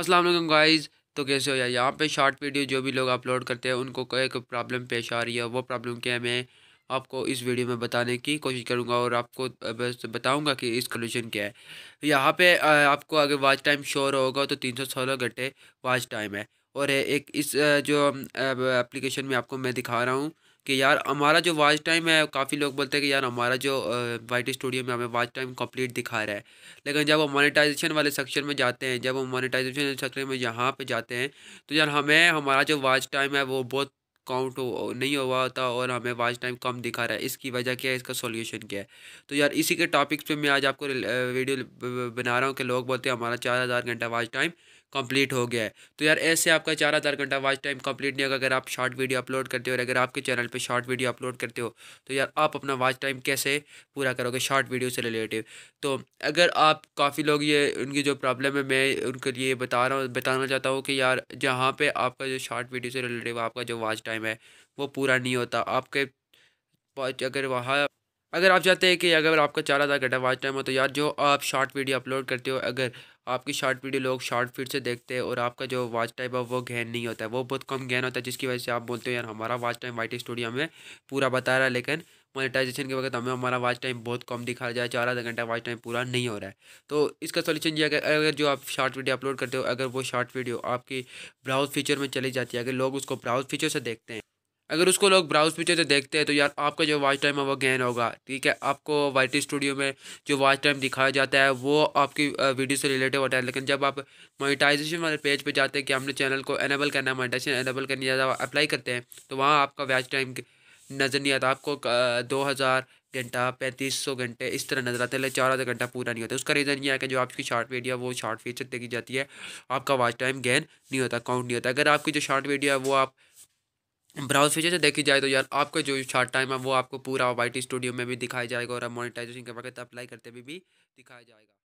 Aslam guys तो कैसे हो यार यहाँ पे शॉर्ट वीडियो जो भी लोग अपलोड करते हैं उनको एक प्रॉब्लम पेश आ रही है वो प्रॉब्लम क्या है मैं आपको इस वीडियो में बताने की कोशिश करूँगा और आपको बस बताऊँगा कि इस सोल्यूशन क्या है यहाँ पे आपको अगर वाच टाइम शोर होगा तो तीन सौ सोलह घंटे वाच टाइम है और एक इस जो एप्लीकेशन में आपको मैं दिखा रहा हूँ कि यार हमारा जो वाच टाइम है काफ़ी लोग बोलते हैं कि यार हमारा जो वाइट स्टूडियो में हमें वाच टाइम कंप्लीट दिखा रहा है लेकिन जब वो मोनेटाइजेशन वाले सेक्शन में जाते हैं जब वो मोनेटाइजेशन सेक्शन में यहाँ पे जाते हैं तो यार हमें हमारा जो वाच टाइम है वो बहुत काउंट हो नहीं हुआ होता और हमें वाच टाइम कम दिखा रहा है इसकी वजह क्या है इसका सॉल्यूशन क्या है तो यार इसी के टॉपिक्स पे मैं आज आपको वीडियो बना रहा हूँ कि लोग बोलते हैं हमारा चार हज़ार घंटा वाच टाइम कंप्लीट हो गया है तो यार ऐसे आपका चार हज़ार घंटा वाच टाइम कंप्लीट नहीं होगा अगर आप शॉर्ट वीडियो अपलोड करते हो और अगर आपके चैनल पर शॉर्ट वीडियो अपलोड करते हो तो यार आप अपना वाच टाइम कैसे पूरा करोगे शॉर्ट वीडियो से रिलेटिव तो अगर आप काफ़ी लोग ये उनकी जो प्रॉब्लम है मैं उनके लिए बता रहा हूँ बताना चाहता हूँ कि यार जहाँ पर आपका जो शॉर्ट वीडियो से रिलेटिव आपका जो वाच टाइम है वो पूरा नहीं होता आपके अगर वहाँ अगर आप चाहते हैं कि अगर आपका चार हज़ार घंटा वाच टाइम हो तो यार जो आप शॉर्ट वीडियो अपलोड करते हो अगर आपकी शॉर्ट वीडियो लोग शॉर्ट फीड से देखते हैं और आपका जो वाच टाइम है वो गहन नहीं होता है वो बहुत कम गहन होता है जिसकी वजह से आप बोलते हो यार हमारा वाच टाइम वाई स्टूडियो हमें पूरा बता रहा है लेकिन मोनिटाइजेशन के वक्त हमें हमारा वाच टाइम बहुत कम दिखा जाए चार आधा घंटा वाच टाइम पूरा नहीं हो रहा है तो इसका सोल्यूशन ये अगर अगर जो आप शॉर्ट वीडियो अपलोड करते हो अगर वो शॉर्ट वीडियो आपकी ब्राउज फीचर में चली जाती है अगर लोग उसको ब्राउज फीचर से देखते हैं अगर उसको लोग ब्राउज फीचर से देखते हैं तो यार आपका जो वॉच टाइम है वो गेन होगा ठीक है आपको वाई टी स्टूडियो में जो वॉच टाइम दिखाया जाता है वो आपकी वीडियो से रिलेटेड होता है लेकिन जब आप मोनिटाइजेशन वाले पेज पे जाते हैं कि हमने चैनल को एनेबल करना है मोनिटाइजेशन एनेबल करने ज़्यादा अप्लाई करते हैं तो वहाँ आपका वॉच टाइम नज़र नहीं आता आपको दो हज़ार घंटा पैंतीस सौ घंटे इस तरह नज़र आते हैं चार हज़ार घंटा पूरा नहीं होता उसका रीज़न ये है कि जो आपकी शार्ट वीडियो वो शार्ट फीचर देखी जाती है आपका वॉच टाइम गेन नहीं होता काउंट नहीं होता अगर आपकी जो शार्ट वीडियो है वो आप ब्राउज फीचर से देखी जाए तो यार आपका जो शार्ट टाइम है वो आपको पूरा वाई टी स्टूडियो में भी दिखाया जाएगा और मोनिटाइजेशन के वक्त तो अप्लाई करते हुए भी, भी दिखाया जाएगा